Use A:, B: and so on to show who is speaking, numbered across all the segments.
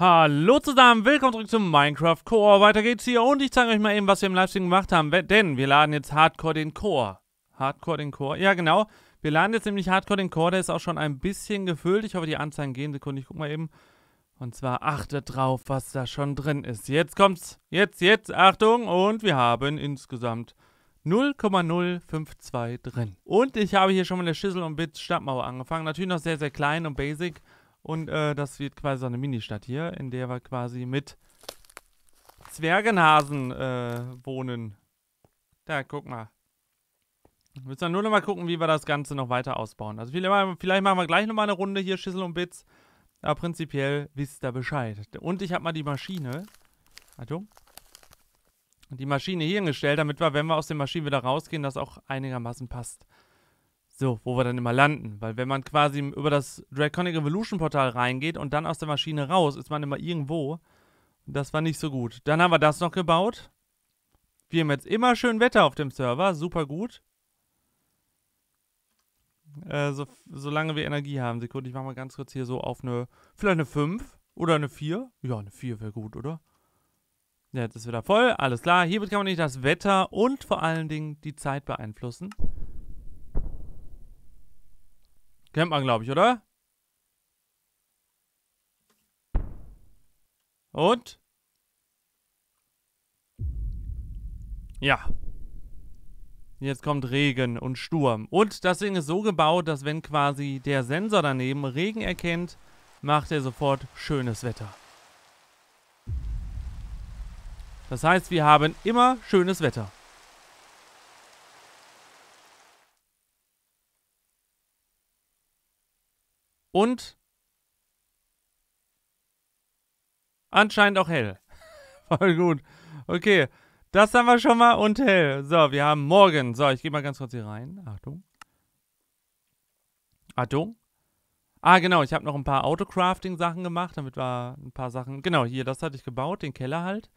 A: Hallo zusammen, willkommen zurück zum Minecraft Core. Weiter geht's hier und ich zeige euch mal eben, was wir im Livestream gemacht haben. Denn wir laden jetzt Hardcore den Core. Hardcore den Core? Ja, genau. Wir laden jetzt nämlich Hardcore den Core. Der ist auch schon ein bisschen gefüllt. Ich hoffe, die Anzeigen gehen. Sekunde, ich guck mal eben. Und zwar achtet drauf, was da schon drin ist. Jetzt kommt's. Jetzt, jetzt. Achtung. Und wir haben insgesamt 0,052 drin. Und ich habe hier schon mal eine Schüssel- und Bits-Stadtmauer angefangen. Natürlich noch sehr, sehr klein und basic. Und äh, das wird quasi so eine Ministadt hier, in der wir quasi mit Zwergenhasen äh, wohnen. Da, guck mal. Wir müssen dann nur noch mal gucken, wie wir das Ganze noch weiter ausbauen. Also vielleicht, machen wir gleich noch mal eine Runde hier, Schüssel und Bits. Aber prinzipiell wisst ihr Bescheid. Und ich habe mal die Maschine. Achtung. Die Maschine hier hingestellt, damit wir, wenn wir aus den Maschinen wieder rausgehen, das auch einigermaßen passt. So, wo wir dann immer landen. Weil wenn man quasi über das Draconic Revolution Portal reingeht und dann aus der Maschine raus, ist man immer irgendwo. Das war nicht so gut. Dann haben wir das noch gebaut. Wir haben jetzt immer schön Wetter auf dem Server. Super gut. Äh, so, solange wir Energie haben. Sekunde, ich mache mal ganz kurz hier so auf eine, vielleicht eine 5 oder eine 4. Ja, eine 4 wäre gut, oder? Ja, jetzt ist wieder voll. Alles klar. Hiermit kann man nicht das Wetter und vor allen Dingen die Zeit beeinflussen. Kennt man, glaube ich, oder? Und? Ja. Jetzt kommt Regen und Sturm. Und das Ding ist so gebaut, dass wenn quasi der Sensor daneben Regen erkennt, macht er sofort schönes Wetter. Das heißt, wir haben immer schönes Wetter. und anscheinend auch hell. Voll gut. Okay, das haben wir schon mal und hell. So, wir haben morgen. So, ich gehe mal ganz kurz hier rein. Achtung. Achtung. Ah, genau, ich habe noch ein paar Autocrafting-Sachen gemacht, damit wir ein paar Sachen. Genau, hier, das hatte ich gebaut, den Keller halt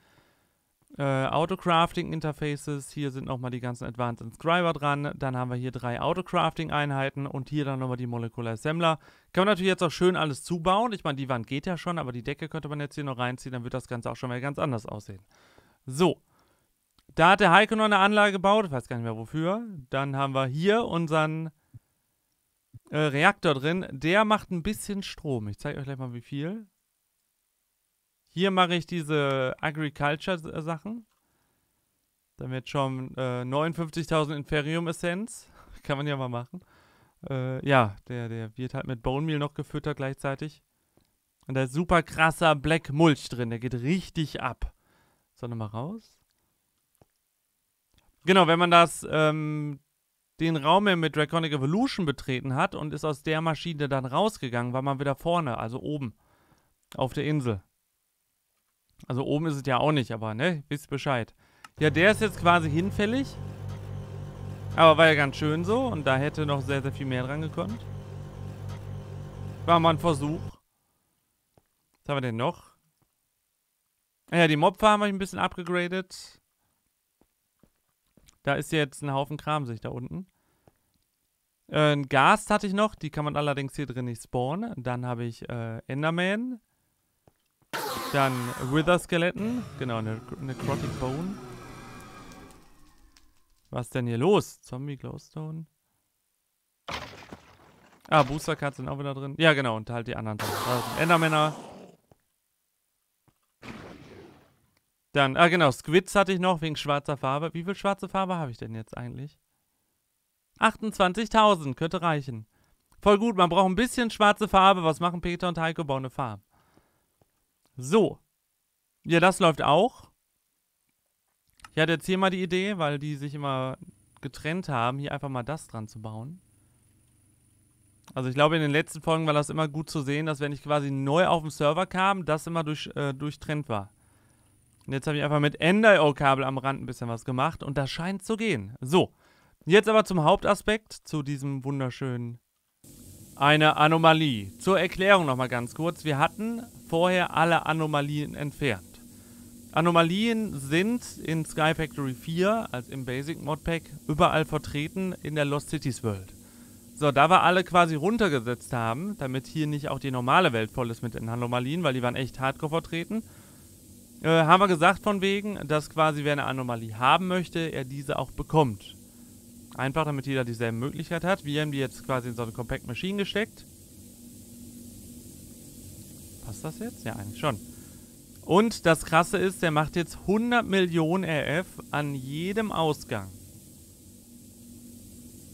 A: äh, Autocrafting-Interfaces. Hier sind nochmal die ganzen Advanced Inscriber dran. Dann haben wir hier drei Autocrafting-Einheiten und hier dann nochmal die Molecular Assembler. Kann man natürlich jetzt auch schön alles zubauen. Ich meine, die Wand geht ja schon, aber die Decke könnte man jetzt hier noch reinziehen. Dann wird das Ganze auch schon mal ganz anders aussehen. So. Da hat der Heiko noch eine Anlage gebaut. Ich weiß gar nicht mehr wofür. Dann haben wir hier unseren äh, Reaktor drin. Der macht ein bisschen Strom. Ich zeige euch gleich mal, wie viel. Hier mache ich diese Agriculture-Sachen. Da wird schon äh, 59.000 Inferium-Essenz. Kann man ja mal machen. Äh, ja, der, der wird halt mit Bone Meal noch gefüttert gleichzeitig. Und da ist super krasser Black Mulch drin. Der geht richtig ab. Soll nochmal raus? Genau, wenn man das, ähm, den Raum mit Draconic Evolution betreten hat und ist aus der Maschine dann rausgegangen, war man wieder vorne, also oben auf der Insel. Also oben ist es ja auch nicht, aber ne, wisst Bescheid. Ja, der ist jetzt quasi hinfällig. Aber war ja ganz schön so und da hätte noch sehr, sehr viel mehr dran gekonnt. War mal ein Versuch. Was haben wir denn noch? Ah ja, die Mobfarm habe ich ein bisschen abgegradet. Da ist jetzt ein Haufen Kram, sich da unten. Äh, ein Gast hatte ich noch, die kann man allerdings hier drin nicht spawnen. Dann habe ich äh, Enderman. Dann Wither Skeleton. Genau, ne, ne Necrotic Bone. Was denn hier los? Zombie Glowstone. Ah, Booster Cards sind auch wieder drin. Ja, genau, und halt die anderen. Endermänner. Dann, ah genau, Squids hatte ich noch wegen schwarzer Farbe. Wie viel schwarze Farbe habe ich denn jetzt eigentlich? 28.000, könnte reichen. Voll gut, man braucht ein bisschen schwarze Farbe. Was machen Peter und Heiko? Bauen eine Farbe. So. Ja, das läuft auch. Ich hatte jetzt hier mal die Idee, weil die sich immer getrennt haben, hier einfach mal das dran zu bauen. Also ich glaube, in den letzten Folgen war das immer gut zu sehen, dass wenn ich quasi neu auf dem Server kam, das immer durch, äh, durchtrennt war. Und jetzt habe ich einfach mit NDIO-Kabel am Rand ein bisschen was gemacht und das scheint zu gehen. So, jetzt aber zum Hauptaspekt, zu diesem wunderschönen... Eine Anomalie. Zur Erklärung nochmal ganz kurz. Wir hatten vorher alle Anomalien entfernt. Anomalien sind in Sky Factory 4, also im Basic Modpack, überall vertreten in der Lost Cities World. So, da wir alle quasi runtergesetzt haben, damit hier nicht auch die normale Welt voll ist mit den Anomalien, weil die waren echt hardcore vertreten, äh, haben wir gesagt von wegen, dass quasi wer eine Anomalie haben möchte, er diese auch bekommt. Einfach, damit jeder dieselbe Möglichkeit hat. Wir haben die jetzt quasi in so eine Compact Machine gesteckt Passt das jetzt? Ja, eigentlich schon. Und das Krasse ist, der macht jetzt 100 Millionen RF an jedem Ausgang.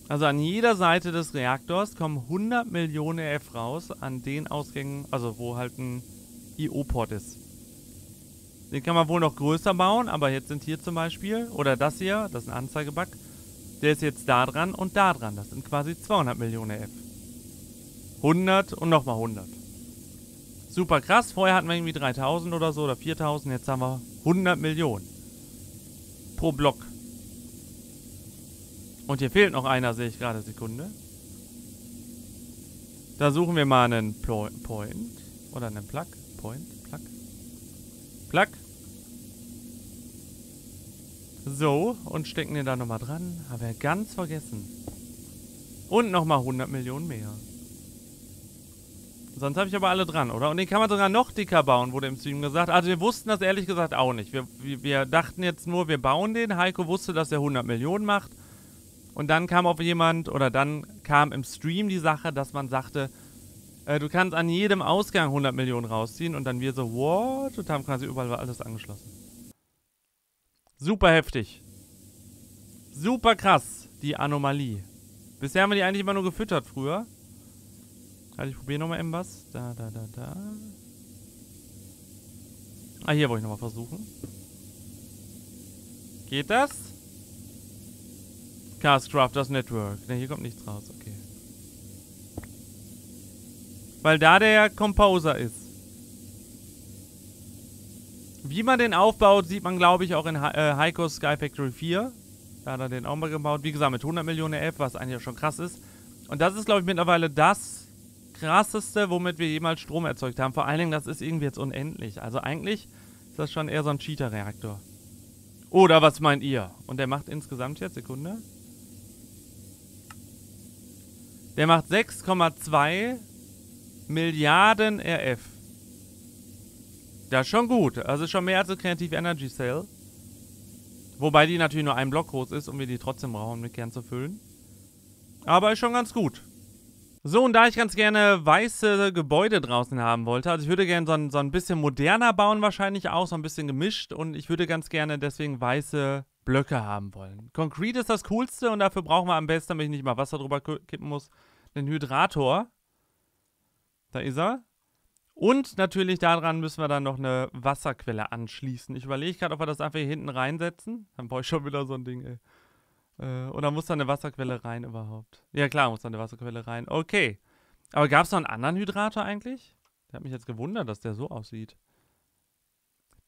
A: Also an jeder Seite des Reaktors kommen 100 Millionen RF raus an den Ausgängen, also wo halt ein IO-Port ist. Den kann man wohl noch größer bauen, aber jetzt sind hier zum Beispiel, oder das hier, das ist ein Anzeigebug, der ist jetzt da dran und da dran. Das sind quasi 200 Millionen RF. 100 und nochmal 100 super krass. Vorher hatten wir irgendwie 3000 oder so oder 4000. Jetzt haben wir 100 Millionen pro Block. Und hier fehlt noch einer, sehe ich gerade. Sekunde. Da suchen wir mal einen Plo Point. Oder einen Plug. Point. Plug. Plug. So, und stecken den da nochmal dran. Haben wir ganz vergessen. Und nochmal 100 Millionen mehr. Sonst habe ich aber alle dran, oder? Und den kann man sogar noch dicker bauen, wurde im Stream gesagt. Also wir wussten das ehrlich gesagt auch nicht. Wir, wir, wir dachten jetzt nur, wir bauen den. Heiko wusste, dass er 100 Millionen macht. Und dann kam auf jemand, oder dann kam im Stream die Sache, dass man sagte, äh, du kannst an jedem Ausgang 100 Millionen rausziehen. Und dann wir so, what? Und haben quasi überall alles angeschlossen. Super heftig. Super krass, die Anomalie. Bisher haben wir die eigentlich immer nur gefüttert früher. Also ich probiere nochmal eben was. Da, da, da, da. Ah, hier wollte ich nochmal versuchen. Geht das? Castcrafters Network. Ne, hier kommt nichts raus. Okay. Weil da der Composer ist. Wie man den aufbaut, sieht man, glaube ich, auch in ha äh, Heikos Sky Factory 4. Da hat er den auch mal gebaut. Wie gesagt, mit 100 Millionen F, was eigentlich schon krass ist. Und das ist, glaube ich, mittlerweile das, krasseste, womit wir jemals Strom erzeugt haben. Vor allen Dingen, das ist irgendwie jetzt unendlich. Also eigentlich ist das schon eher so ein Cheater-Reaktor. Oder was meint ihr? Und der macht insgesamt jetzt, Sekunde. Der macht 6,2 Milliarden RF. Das ist schon gut. Also schon mehr als eine Creative Energy Cell. Wobei die natürlich nur ein Block groß ist und wir die trotzdem brauchen, um mit Kern zu füllen. Aber ist schon ganz gut. So, und da ich ganz gerne weiße Gebäude draußen haben wollte, also ich würde gerne so ein, so ein bisschen moderner bauen wahrscheinlich auch, so ein bisschen gemischt und ich würde ganz gerne deswegen weiße Blöcke haben wollen. Concrete ist das Coolste und dafür brauchen wir am besten, damit ich nicht mal Wasser drüber kippen muss, einen Hydrator. Da ist er. Und natürlich daran müssen wir dann noch eine Wasserquelle anschließen. Ich überlege gerade, ob wir das einfach hier hinten reinsetzen. Dann brauche ich schon wieder so ein Ding, ey oder äh, muss da eine Wasserquelle rein überhaupt? Ja klar, muss da eine Wasserquelle rein. Okay. Aber gab es noch einen anderen Hydrator eigentlich? Der hat mich jetzt gewundert, dass der so aussieht.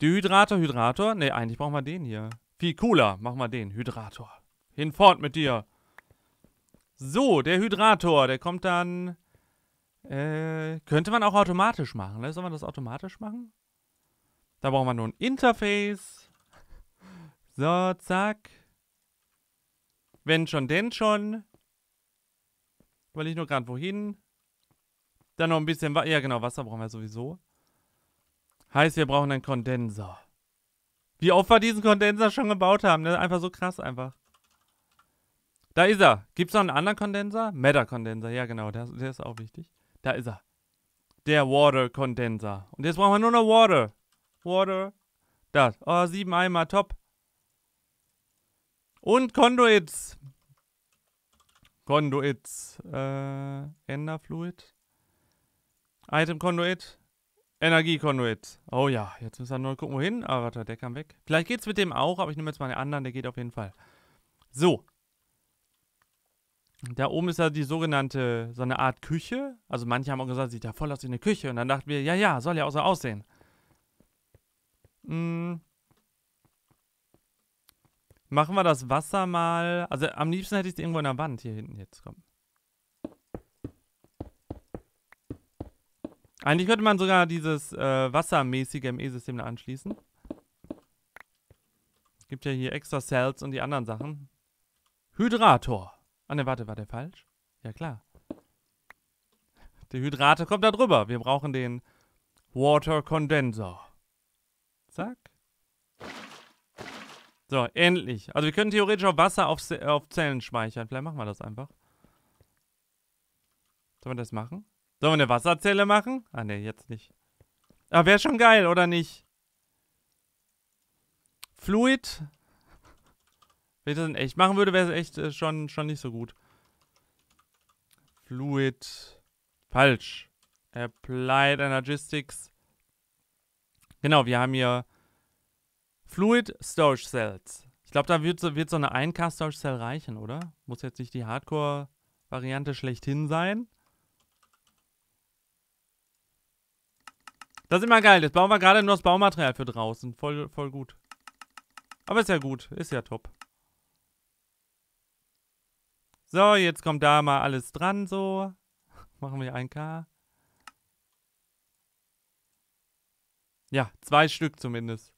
A: Dehydrator, Hydrator? Ne, eigentlich brauchen wir den hier. Viel cooler, machen wir den. Hydrator. Hinfort mit dir. So, der Hydrator, der kommt dann... Äh, könnte man auch automatisch machen, ne? Sollen wir das automatisch machen? Da brauchen wir nur ein Interface. So, zack. Wenn schon, denn schon. Weil ich nur gerade wohin. Dann noch ein bisschen Wasser. Ja, genau, Wasser brauchen wir sowieso. Heißt, wir brauchen einen Kondenser. Wie oft wir diesen Kondenser schon gebaut haben. Ne? Einfach so krass einfach. Da ist er. Gibt es noch einen anderen Kondenser? Matter-Kondenser, ja genau, der, der, ist auch wichtig. Da ist er. Der Water-Kondenser. Und jetzt brauchen wir nur noch Water. Water. Das. Oh, sieben Eimer, top. Und Conduits. Conduits. Äh, Enderfluid. Item Conduit. Energie Conduit. Oh ja, jetzt müssen wir nur gucken, wohin. Ah, warte, der kam weg. Vielleicht geht's mit dem auch, aber ich nehme jetzt mal den anderen, der geht auf jeden Fall. So. Da oben ist ja die sogenannte, so eine Art Küche. Also manche haben auch gesagt, sieht ja voll aus wie eine Küche. Und dann dachten wir, ja, ja, soll ja auch so aussehen. Hm. Machen wir das Wasser mal. Also am liebsten hätte ich es irgendwo in der Wand hier hinten jetzt kommen. Eigentlich könnte man sogar dieses äh, wassermäßige ME-System da anschließen. Es gibt ja hier extra Cells und die anderen Sachen. Hydrator. Ah ne, warte, war der falsch? Ja klar. Der Hydrator kommt da drüber. Wir brauchen den Water Condenser. Zack. So, endlich. Also wir können theoretisch auch Wasser auf, auf Zellen speichern. Vielleicht machen wir das einfach. Sollen wir das machen? Sollen wir eine Wasserzelle machen? Ah, ne, jetzt nicht. Aber ah, wäre schon geil, oder nicht? Fluid. Wenn ich das in echt machen würde, wäre es echt äh, schon, schon nicht so gut. Fluid. Falsch. Applied Energistics. Genau, wir haben hier Fluid Storage Cells. Ich glaube, da wird so, wird so eine 1K Storage Cell reichen, oder? Muss jetzt nicht die Hardcore-Variante schlechthin sein. Das ist immer geil. Jetzt bauen wir gerade nur das Baumaterial für draußen. Voll, voll gut. Aber ist ja gut. Ist ja top. So, jetzt kommt da mal alles dran, so. Machen wir 1K. Ja, zwei Stück zumindest.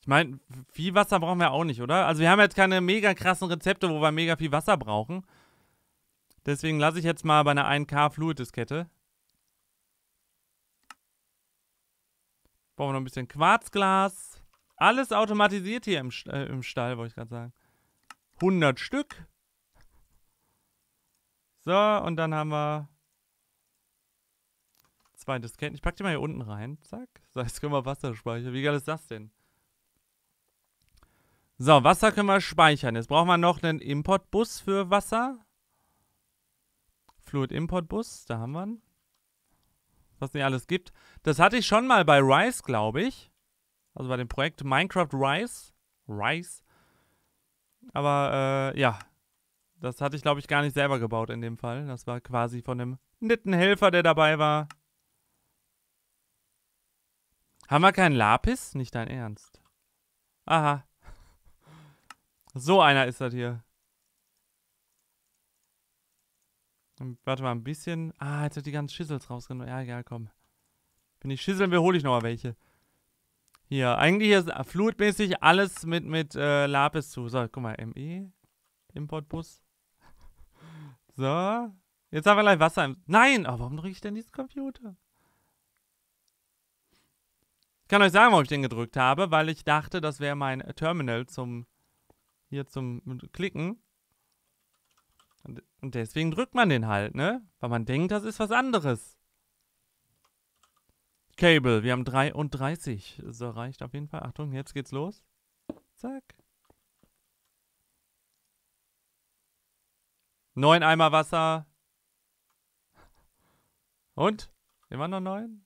A: Ich meine, viel Wasser brauchen wir auch nicht, oder? Also wir haben jetzt keine mega krassen Rezepte, wo wir mega viel Wasser brauchen. Deswegen lasse ich jetzt mal bei einer 1K Fluid-Diskette. Brauchen wir noch ein bisschen Quarzglas. Alles automatisiert hier im, äh, im Stall, wollte ich gerade sagen. 100 Stück. So, und dann haben wir zwei Disketten. Ich packe die mal hier unten rein. Zack. So, jetzt können wir Wasser speichern. Wie geil ist das denn? So, Wasser können wir speichern. Jetzt brauchen wir noch einen Importbus für Wasser. Fluid Importbus, da haben wir einen. Was nicht alles gibt. Das hatte ich schon mal bei Rice, glaube ich. Also bei dem Projekt Minecraft Rice. Rice. Aber äh, ja, das hatte ich, glaube ich, gar nicht selber gebaut in dem Fall. Das war quasi von einem netten Helfer, der dabei war. Haben wir keinen Lapis? Nicht dein Ernst. Aha, so einer ist das hier. Warte mal, ein bisschen. Ah, jetzt hat die ganzen Schissels rausgenommen. Ja, egal, komm. Wenn ich Schisseln will, hole ich nochmal welche. Hier, eigentlich ist flutmäßig alles mit, mit äh, Lapis zu. So, guck mal, ME. Importbus. So. Jetzt haben wir gleich Wasser im... Nein! oh, warum drücke ich denn diesen Computer? Ich kann euch sagen, warum ich den gedrückt habe, weil ich dachte, das wäre mein Terminal zum hier zum Klicken. Und, deswegen drückt man den halt, ne? Weil man denkt, das ist was anderes. Cable, wir haben 33. So reicht auf jeden Fall. Achtung, jetzt geht's los. Zack. Neun Eimer Wasser. Und? Immer noch neun?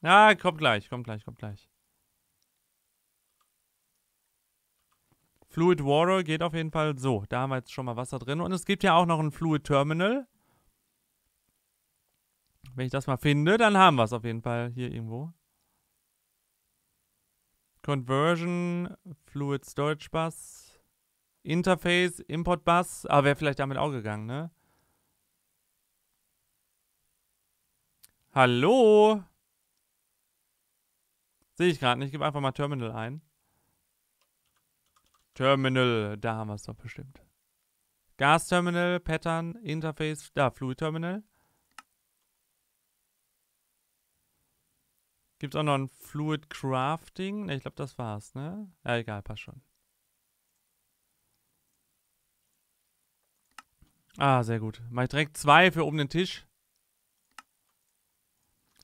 A: Ja, ah, kommt gleich, kommt gleich, kommt gleich. Fluid Water geht auf jeden Fall so. Da haben wir jetzt schon mal Wasser drin. Und es gibt ja auch noch ein Fluid Terminal. Wenn ich das mal finde, dann haben wir es auf jeden Fall hier irgendwo. Conversion, Fluid Storage Bus, Interface, Import Bus. Aber ah, wäre vielleicht damit auch gegangen, ne? Hallo? Sehe ich gerade nicht. Ich gebe einfach mal Terminal ein. Terminal, da haben wir es doch bestimmt. Gasterminal, Pattern, Interface, da, Fluid Terminal. Gibt es auch noch ein Fluid Crafting? Ne, ich glaube, das war's, ne? Ja, egal, passt schon. Ah, sehr gut. Mach ich direkt zwei für oben den Tisch.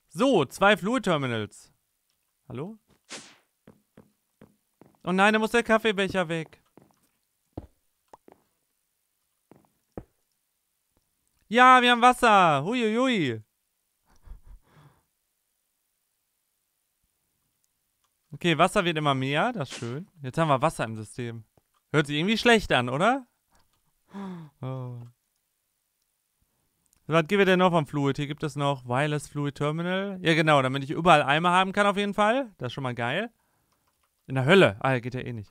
A: So, zwei Fluid Terminals. Hallo? Oh nein, da muss der Kaffeebecher weg. Ja, wir haben Wasser. Huiuiui. Okay, Wasser wird immer mehr. Das ist schön. Jetzt haben wir Wasser im System. Hört sich irgendwie schlecht an, oder? Oh. Was gibt wir denn noch vom Fluid? Hier gibt es noch Wireless Fluid Terminal. Ja, genau, damit ich überall Eimer haben kann auf jeden Fall. Das ist schon mal geil. In der Hölle. Ah, geht ja eh nicht.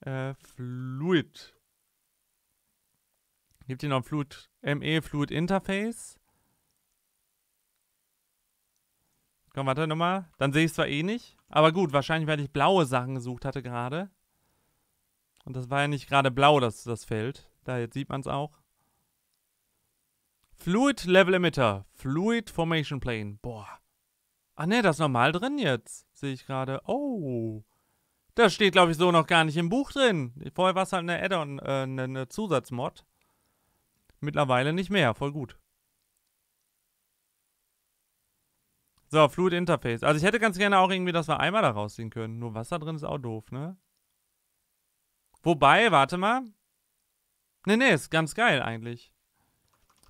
A: Äh, Fluid. Gibt hier noch Fluid ME Fluid Interface? Komm, warte nochmal. Dann sehe ich es zwar eh nicht, aber gut, wahrscheinlich, weil ich blaue Sachen gesucht hatte gerade. Und das war ja nicht gerade blau, das, das Feld. Da jetzt sieht man es auch. Fluid Level Emitter. Fluid Formation Plane. Boah. Ah ne, das ist normal drin jetzt. Sehe ich gerade. Oh. Das steht, glaube ich, so noch gar nicht im Buch drin. Vorher war es halt eine Add-on, äh, eine, eine Zusatzmod. Mittlerweile nicht mehr. Voll gut. So, Fluid Interface. Also ich hätte ganz gerne auch irgendwie, dass wir einmal da rausziehen können. Nur Wasser drin ist auch doof, ne? Wobei, warte mal. Ne, ne, ist ganz geil eigentlich.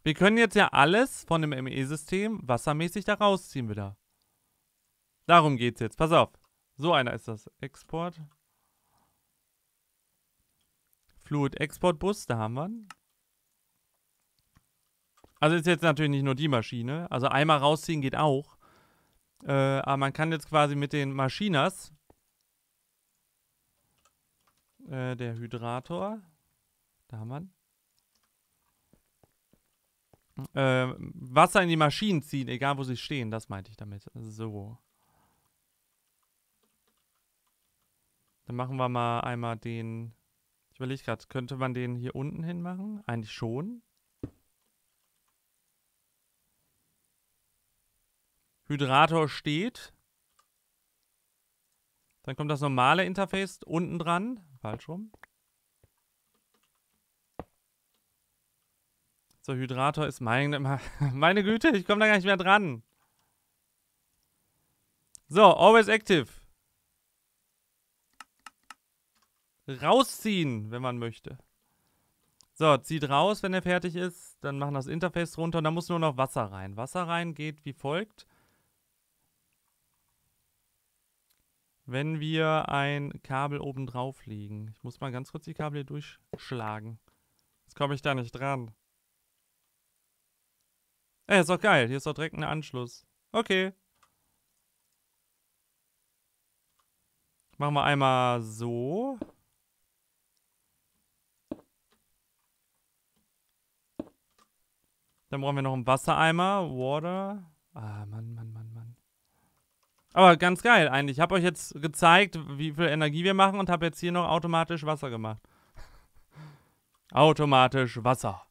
A: Wir können jetzt ja alles von dem ME-System wassermäßig da rausziehen wieder. Darum geht's jetzt. Pass auf. So einer ist das. Export. Flut Bus, da haben wir ihn. Also ist jetzt natürlich nicht nur die Maschine. Also einmal rausziehen geht auch. Äh, aber man kann jetzt quasi mit den Maschinas, äh, der Hydrator, da haben wir ihn, äh, Wasser in die Maschinen ziehen, egal wo sie stehen. Das meinte ich damit. So. Dann machen wir mal einmal den. Ich überlege gerade, könnte man den hier unten hin machen? Eigentlich schon. Hydrator steht. Dann kommt das normale Interface unten dran. Falsch rum. So, Hydrator ist meine, meine Güte, ich komme da gar nicht mehr dran. So, always active. rausziehen, wenn man möchte. So, zieht raus, wenn er fertig ist. Dann machen das Interface runter und da muss nur noch Wasser rein. Wasser rein geht wie folgt. Wenn wir ein Kabel oben drauf legen. Ich muss mal ganz kurz die Kabel hier durchschlagen. Jetzt komme ich da nicht dran. Ey, ist doch geil. Hier ist doch direkt ein Anschluss. Okay. Machen wir einmal so. Dann brauchen wir noch einen Wassereimer. Water. Ah, Mann, Mann, Mann, Mann. Aber ganz geil eigentlich. Ich habe euch jetzt gezeigt, wie viel Energie wir machen und habe jetzt hier noch automatisch Wasser gemacht. automatisch Wasser.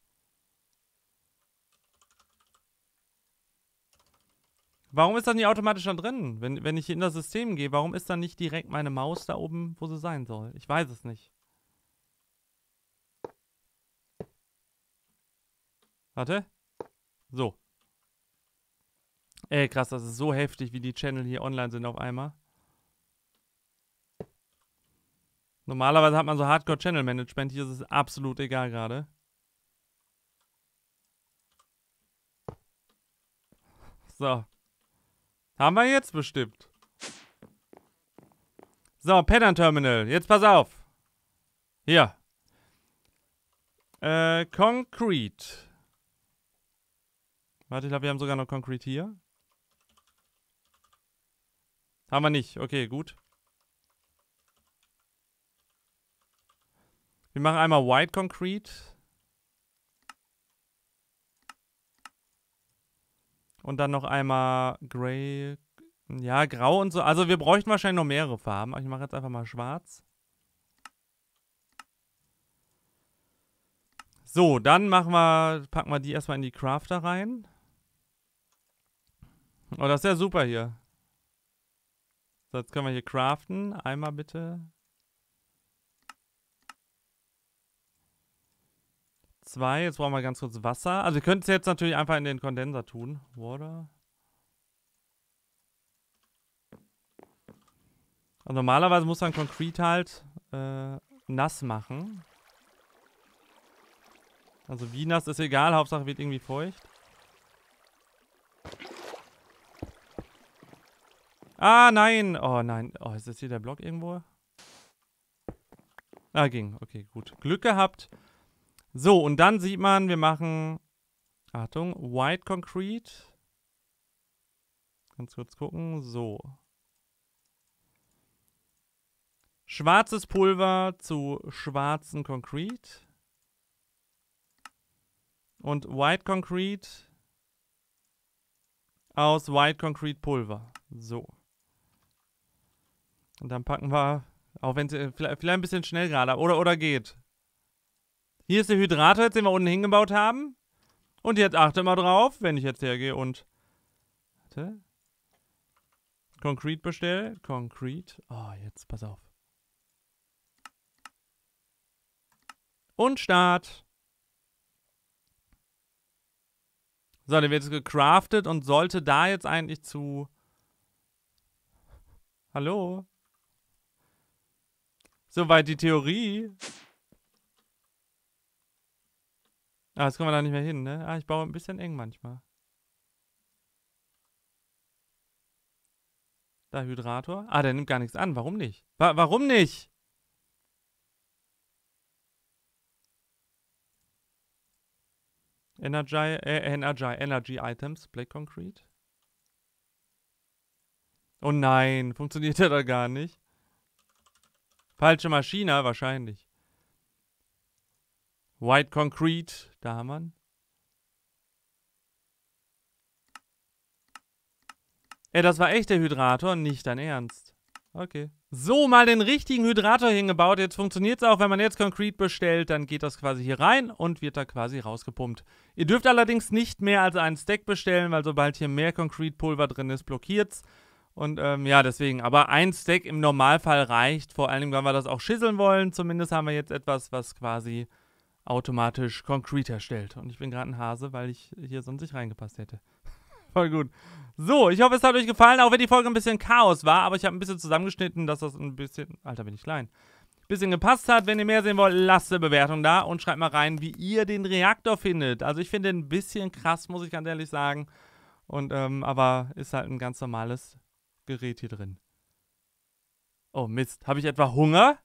A: Warum ist das nicht automatisch da drin? Wenn, wenn ich hier in das System gehe, warum ist dann nicht direkt meine Maus da oben, wo sie sein soll? Ich weiß es nicht. Warte. So. Ey, krass, das ist so heftig, wie die Channel hier online sind auf einmal. Normalerweise hat man so Hardcore-Channel-Management, hier ist es absolut egal gerade. So. Haben wir jetzt bestimmt. So, Pattern Terminal. Jetzt pass auf. Hier. Äh, Concrete. Warte, ich glaube, wir haben sogar noch Concrete hier. Haben wir nicht. Okay, gut. Wir machen einmal White Concrete. Und dann noch einmal Gray. Ja, Grau und so. Also wir bräuchten wahrscheinlich noch mehrere Farben. Ich mache jetzt einfach mal Schwarz. So, dann machen wir, packen wir die erstmal in die Crafter rein. Oh, das ist ja super hier. So, jetzt können wir hier craften. Einmal bitte. Zwei. Jetzt brauchen wir ganz kurz Wasser. Also wir könnten es jetzt natürlich einfach in den Kondenser tun. Water. Also normalerweise muss man Concrete halt äh, nass machen. Also wie nass ist egal. Hauptsache wird irgendwie feucht. Ah, nein. Oh, nein. Oh, ist das hier der Block irgendwo? Ah, ging. Okay, gut. Glück gehabt. So, und dann sieht man, wir machen... Achtung, White Concrete. Ganz kurz gucken. So. Schwarzes Pulver zu schwarzen Concrete. Und White Concrete aus White Concrete Pulver. So. Und dann packen wir, auch wenn es äh, vielleicht, vielleicht ein bisschen schnell gerade, oder, oder geht. Hier ist der Hydrator, jetzt den wir unten hingebaut haben. Und jetzt achte mal drauf, wenn ich jetzt hergehe und... Warte. Concrete bestelle. Concrete. Oh, jetzt pass auf. Und Start. So, der wird jetzt gecraftet und sollte da jetzt eigentlich zu... Hallo? Soweit die Theorie. Ah, jetzt kommen wir da nicht mehr hin, ne? Ah, ich baue ein bisschen eng manchmal. Da Hydrator. Ah, der nimmt gar nichts an. Warum nicht? Wa warum nicht? Energy, äh, Energy, Energy Items, Black Concrete. Oh nein, funktioniert ja da gar nicht. Falsche Maschine, wahrscheinlich. White Concrete, da haben wir ihn. Ey, das war echt der Hydrator, nicht dein Ernst. Okay. So, mal den richtigen Hydrator hingebaut. Jetzt funktioniert es auch, wenn man jetzt Concrete bestellt, dann geht das quasi hier rein und wird da quasi rausgepumpt. Ihr dürft allerdings nicht mehr als einen Stack bestellen, weil sobald hier mehr Concrete-Pulver drin ist, blockiert's. Und ähm, ja, deswegen. Aber ein Stack im Normalfall reicht, vor allem, wenn wir das auch schisseln wollen. Zumindest haben wir jetzt etwas, was quasi automatisch Concrete erstellt. Und ich bin gerade ein Hase, weil ich hier sonst nicht reingepasst hätte. Voll gut. So, ich hoffe, es hat euch gefallen, auch wenn die Folge ein bisschen Chaos war, aber ich habe ein bisschen zusammengeschnitten, dass das ein bisschen. Alter, bin ich klein. ein Bisschen gepasst hat. Wenn ihr mehr sehen wollt, lasst eine Bewertung da und schreibt mal rein, wie ihr den Reaktor findet. Also ich finde den ein bisschen krass, muss ich ganz ehrlich sagen. Und ähm, aber ist halt ein ganz normales Gerät hier drin. Oh Mist, habe ich etwa Hunger?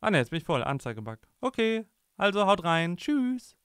A: Ah ne, jetzt bin ich voll. Anzeigebug. Okay, also haut rein. Tschüss.